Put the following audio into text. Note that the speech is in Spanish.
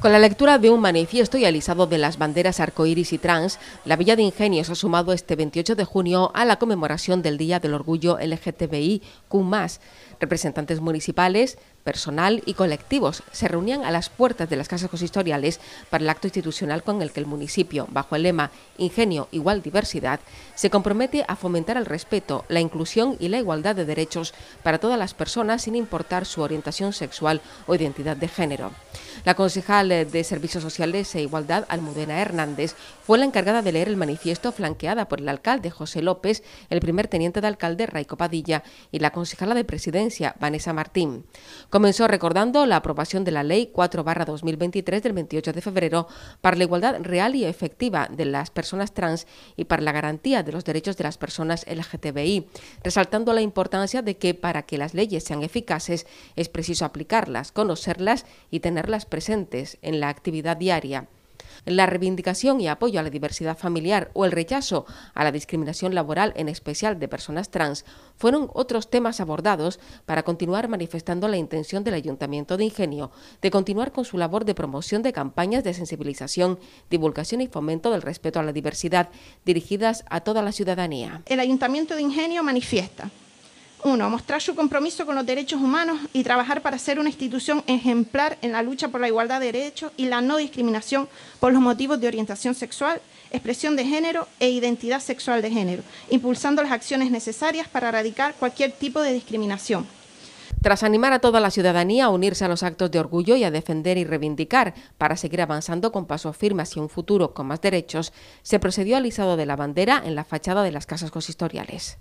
Con la lectura de un manifiesto y alisado de las banderas arcoíris y trans, la Villa de Ingenios ha sumado este 28 de junio a la conmemoración del Día del Orgullo LGTBI, LGTBIQ+. Representantes municipales, personal y colectivos se reunían a las puertas de las casas consistoriales para el acto institucional con el que el municipio, bajo el lema Ingenio igual diversidad, se compromete a fomentar el respeto, la inclusión y la igualdad de derechos para todas las personas sin importar su orientación sexual o identidad de género. La concejal de Servicios Sociales e Igualdad, Almudena Hernández, fue la encargada de leer el manifiesto flanqueada por el alcalde José López, el primer teniente de alcalde Raico Padilla y la concejala de Presidencia, Vanessa Martín. Comenzó recordando la aprobación de la Ley 4-2023 del 28 de febrero para la igualdad real y efectiva de las personas trans y para la garantía de los derechos de las personas LGTBI, resaltando la importancia de que para que las leyes sean eficaces es preciso aplicarlas, conocerlas y tenerlas presentes en la actividad diaria. La reivindicación y apoyo a la diversidad familiar o el rechazo a la discriminación laboral, en especial de personas trans, fueron otros temas abordados para continuar manifestando la intención del Ayuntamiento de Ingenio de continuar con su labor de promoción de campañas de sensibilización, divulgación y fomento del respeto a la diversidad dirigidas a toda la ciudadanía. El Ayuntamiento de Ingenio manifiesta uno, mostrar su compromiso con los derechos humanos y trabajar para ser una institución ejemplar en la lucha por la igualdad de derechos y la no discriminación por los motivos de orientación sexual, expresión de género e identidad sexual de género, impulsando las acciones necesarias para erradicar cualquier tipo de discriminación. Tras animar a toda la ciudadanía a unirse a los actos de orgullo y a defender y reivindicar para seguir avanzando con pasos firmes y un futuro con más derechos, se procedió al izado de la bandera en la fachada de las casas consistoriales.